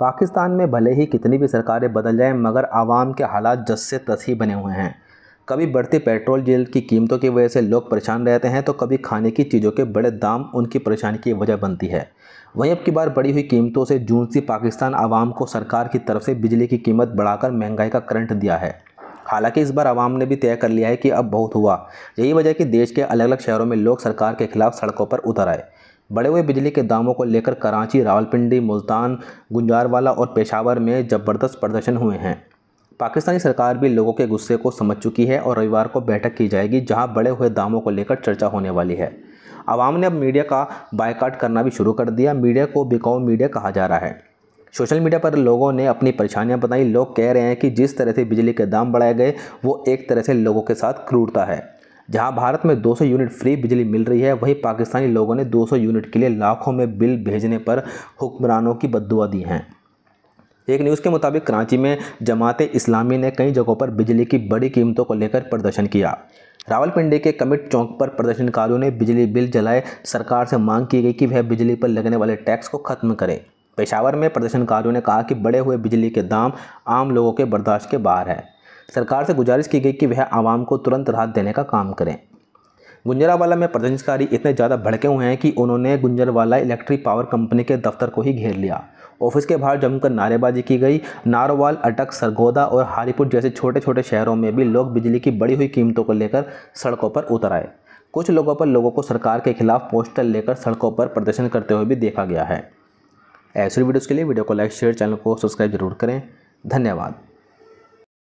पाकिस्तान में भले ही कितनी भी सरकारें बदल जाएं मगर आवाम के हालात जस से तस ही बने हुए हैं कभी बढ़ती पेट्रोल जेल की कीमतों की वजह से लोग परेशान रहते हैं तो कभी खाने की चीज़ों के बड़े दाम उनकी परेशानी की वजह बनती है वहीं अब की बार बढ़ी हुई कीमतों से से पाकिस्तान आवाम को सरकार की तरफ से बिजली की कीमत बढ़ाकर महंगाई का करंट दिया है हालांकि इस बार आवाम ने भी तय कर लिया है कि अब बहुत हुआ यही वजह कि देश के अलग अलग शहरों में लोग सरकार के खिलाफ सड़कों पर उतर आए बढ़े हुए बिजली के दामों को लेकर कराची रावलपिंडी मुल्तान गुंजारवाला और पेशावर में ज़बरदस्त प्रदर्शन हुए हैं पाकिस्तानी सरकार भी लोगों के गुस्से को समझ चुकी है और रविवार को बैठक की जाएगी जहां बढ़े हुए दामों को लेकर चर्चा होने वाली है आवाम ने अब मीडिया का बायकाट करना भी शुरू कर दिया मीडिया को बिकाऊ मीडिया कहा जा रहा है सोशल मीडिया पर लोगों ने अपनी परेशानियां बताई लोग कह रहे हैं कि जिस तरह से बिजली के दाम बढ़ाए गए वो एक तरह से लोगों के साथ क्रूरता है जहां भारत में 200 यूनिट फ्री बिजली मिल रही है वहीं पाकिस्तानी लोगों ने 200 यूनिट के लिए लाखों में बिल भेजने पर हुक्मरानों की बदुआ दी हैं एक न्यूज़ के मुताबिक कराची में जमात इस्लामी ने कई जगहों पर बिजली की बड़ी कीमतों को लेकर प्रदर्शन किया रावलपिंडी के कमिट चौक पर प्रदर्शनकारियों ने बिजली बिल जलाए सरकार से मांग की गई कि वह बिजली पर लगने वाले टैक्स को खत्म करें पेशावर में प्रदर्शनकारियों ने कहा कि बड़े हुए बिजली के दाम आम लोगों के बर्दाश्त के बाहर है सरकार से गुजारिश की गई कि वह आवाम को तुरंत राहत देने का काम करें गुंजरावाला में प्रदर्शनकारी इतने ज़्यादा भड़के हुए हैं कि उन्होंने गुंजरवाला इलेक्ट्रिक पावर कंपनी के दफ्तर को ही घेर लिया ऑफिस के बाहर जमकर नारेबाजी की गई नारोवाल अटक सरगोदा और हारीपुर जैसे छोटे छोटे शहरों में भी लोग बिजली की बढ़ी हुई कीमतों को लेकर सड़कों पर उतर आए कुछ लोगों पर लोगों को सरकार के खिलाफ पोस्टर लेकर सड़कों पर प्रदर्शन करते हुए भी देखा गया है ऐसी वीडियोज़ के लिए वीडियो को लाइक शेयर चैनल को सब्सक्राइब जरूर करें धन्यवाद